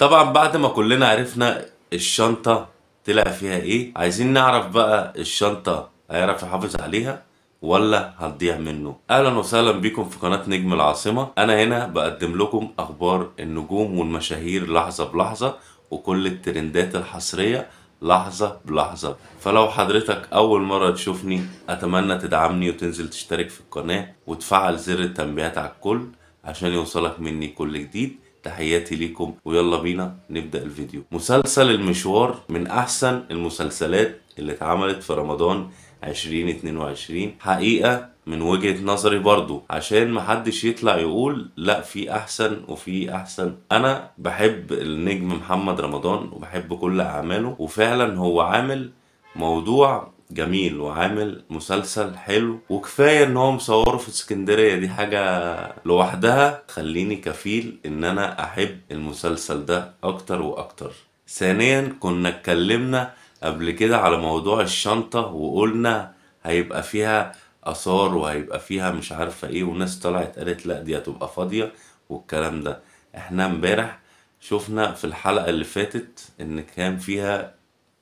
طبعا بعد ما كلنا عرفنا الشنطة طلع فيها ايه عايزين نعرف بقى الشنطة هيعرف يحافظ عليها ولا هتضيع منه اهلا وسهلا بكم في قناة نجم العاصمة انا هنا بقدم لكم اخبار النجوم والمشاهير لحظة بلحظة وكل الترندات الحصرية لحظة بلحظة فلو حضرتك أول مرة تشوفني أتمنى تدعمني وتنزل تشترك في القناة وتفعل زر التنبيهات على الكل عشان يوصلك مني كل جديد تحياتي ليكم ويلا بينا نبدأ الفيديو مسلسل المشوار من أحسن المسلسلات اللي اتعملت في رمضان 2022 حقيقة من وجهة نظري برضو عشان محدش يطلع يقول لا في احسن وفي احسن انا بحب النجم محمد رمضان وبحب كل اعماله وفعلا هو عامل موضوع جميل وعامل مسلسل حلو وكفايه ان هو مصوره في اسكندريه دي حاجه لوحدها تخليني كفيل ان انا احب المسلسل ده اكتر واكتر ثانيا كنا اتكلمنا قبل كده على موضوع الشنطه وقلنا هيبقى فيها اثار وهيبقى فيها مش عارفه ايه وناس طلعت قالت لا دي هتبقى فاضيه والكلام ده احنا امبارح شفنا في الحلقه اللي فاتت ان كان فيها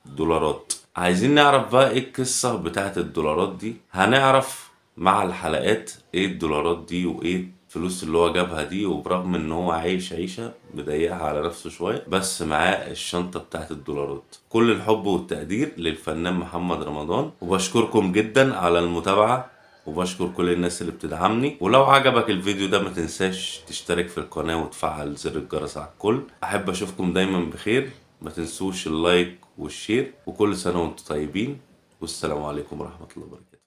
دولارات عايزين نعرف بقى ايه القصة بتاعت الدولارات دي هنعرف مع الحلقات ايه الدولارات دي وايه الفلوس اللي هو جابها دي وبرغم ان هو عايش عيشة مضيقها على نفسه شوية بس معاه الشنطة بتاعت الدولارات كل الحب والتقدير للفنان محمد رمضان وبشكركم جدا على المتابعة وبشكر كل الناس اللي بتدعمني ولو عجبك الفيديو ده ما تنساش تشترك في القناة وتفعل زر الجرس على الكل احب اشوفكم دايما بخير ما تنسوش اللايك والشير وكل سنة وانتم طيبين والسلام عليكم ورحمة الله وبركاته